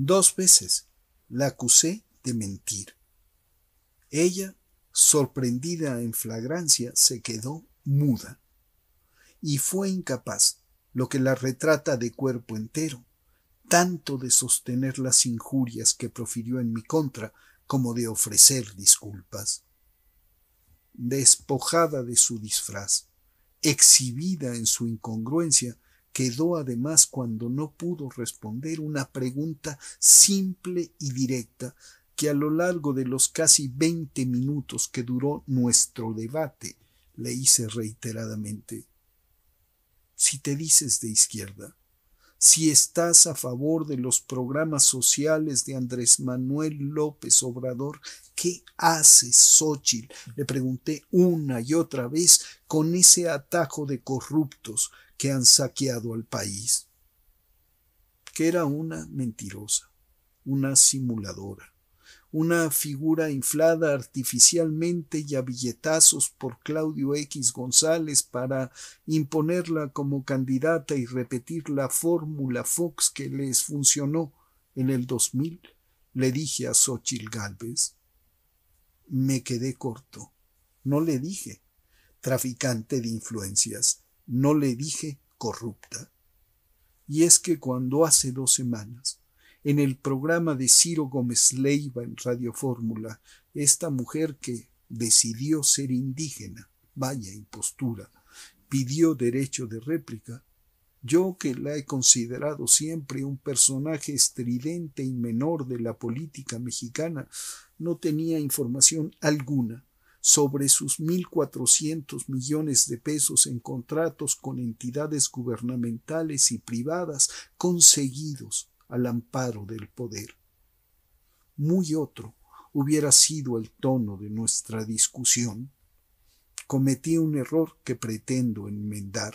Dos veces la acusé de mentir. Ella, sorprendida en flagrancia, se quedó muda y fue incapaz, lo que la retrata de cuerpo entero, tanto de sostener las injurias que profirió en mi contra como de ofrecer disculpas. Despojada de su disfraz, exhibida en su incongruencia, quedó además cuando no pudo responder una pregunta simple y directa que a lo largo de los casi veinte minutos que duró nuestro debate le hice reiteradamente. Si te dices de izquierda, si estás a favor de los programas sociales de Andrés Manuel López Obrador, ¿qué haces, Xochitl? Le pregunté una y otra vez con ese atajo de corruptos que han saqueado al país. Que era una mentirosa, una simuladora, una figura inflada artificialmente y a billetazos por Claudio X González para imponerla como candidata y repetir la fórmula Fox que les funcionó en el 2000, le dije a Xochitl Galvez. Me quedé corto. No le dije traficante de influencias, no le dije corrupta. Y es que cuando hace dos semanas en el programa de Ciro Gómez Leiva en Radio Fórmula, esta mujer que decidió ser indígena, vaya impostura, pidió derecho de réplica, yo que la he considerado siempre un personaje estridente y menor de la política mexicana, no tenía información alguna sobre sus 1.400 millones de pesos en contratos con entidades gubernamentales y privadas conseguidos al amparo del poder. Muy otro hubiera sido el tono de nuestra discusión. Cometí un error que pretendo enmendar.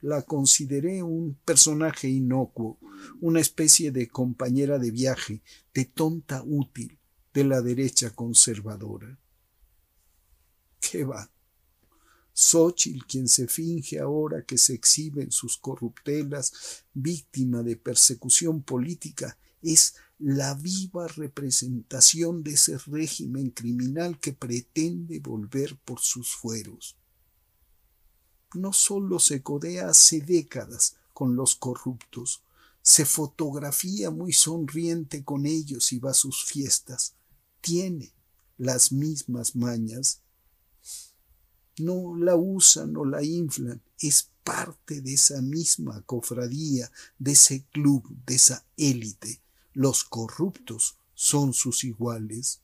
La consideré un personaje inocuo, una especie de compañera de viaje, de tonta útil, de la derecha conservadora. ¿Qué va? Xochitl, quien se finge ahora que se exhibe en sus corruptelas, víctima de persecución política, es la viva representación de ese régimen criminal que pretende volver por sus fueros. No solo se codea hace décadas con los corruptos, se fotografía muy sonriente con ellos y va a sus fiestas, tiene las mismas mañas no la usan o la inflan, es parte de esa misma cofradía, de ese club, de esa élite. Los corruptos son sus iguales.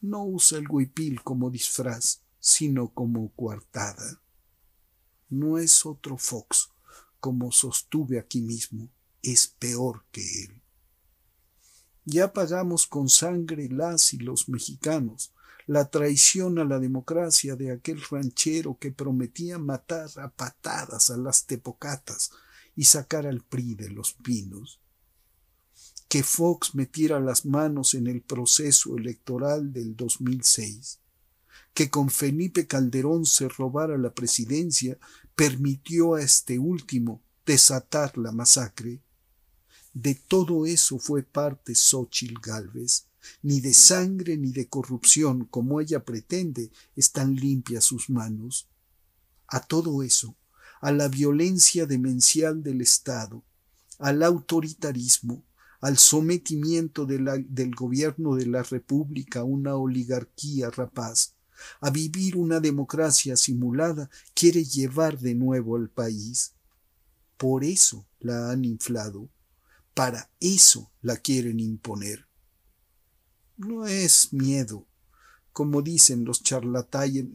No usa el guipil como disfraz, sino como coartada. No es otro Fox, como sostuve aquí mismo, es peor que él. Ya pagamos con sangre las y los mexicanos la traición a la democracia de aquel ranchero que prometía matar a patadas a las tepocatas y sacar al PRI de los pinos. Que Fox metiera las manos en el proceso electoral del 2006 que con Felipe Calderón se robara la presidencia permitió a este último desatar la masacre de todo eso fue parte Xochitl Galvez. Ni de sangre ni de corrupción, como ella pretende, están limpias sus manos. A todo eso, a la violencia demencial del Estado, al autoritarismo, al sometimiento del gobierno de la República a una oligarquía rapaz, a vivir una democracia simulada, quiere llevar de nuevo al país. Por eso la han inflado, para eso la quieren imponer. No es miedo, como dicen los,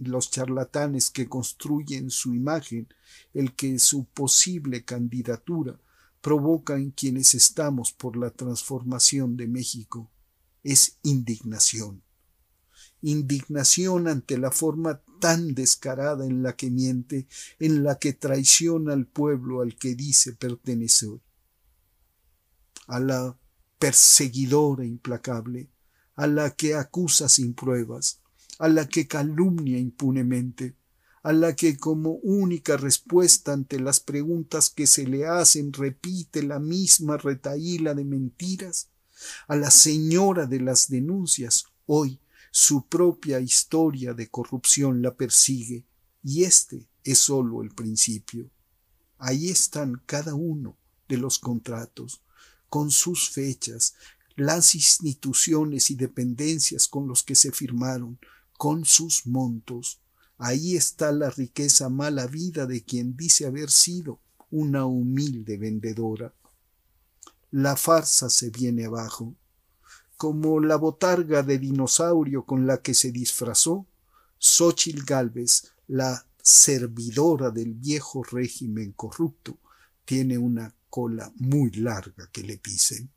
los charlatanes que construyen su imagen, el que su posible candidatura provoca en quienes estamos por la transformación de México. Es indignación. Indignación ante la forma tan descarada en la que miente, en la que traiciona al pueblo al que dice pertenecer a la perseguidora implacable, a la que acusa sin pruebas, a la que calumnia impunemente, a la que como única respuesta ante las preguntas que se le hacen repite la misma retahíla de mentiras, a la señora de las denuncias, hoy su propia historia de corrupción la persigue, y este es solo el principio. Ahí están cada uno de los contratos, con sus fechas, las instituciones y dependencias con los que se firmaron, con sus montos. Ahí está la riqueza mala vida de quien dice haber sido una humilde vendedora. La farsa se viene abajo. Como la botarga de dinosaurio con la que se disfrazó, Xochitl Gálvez, la servidora del viejo régimen corrupto, tiene una cola muy larga que le pisen.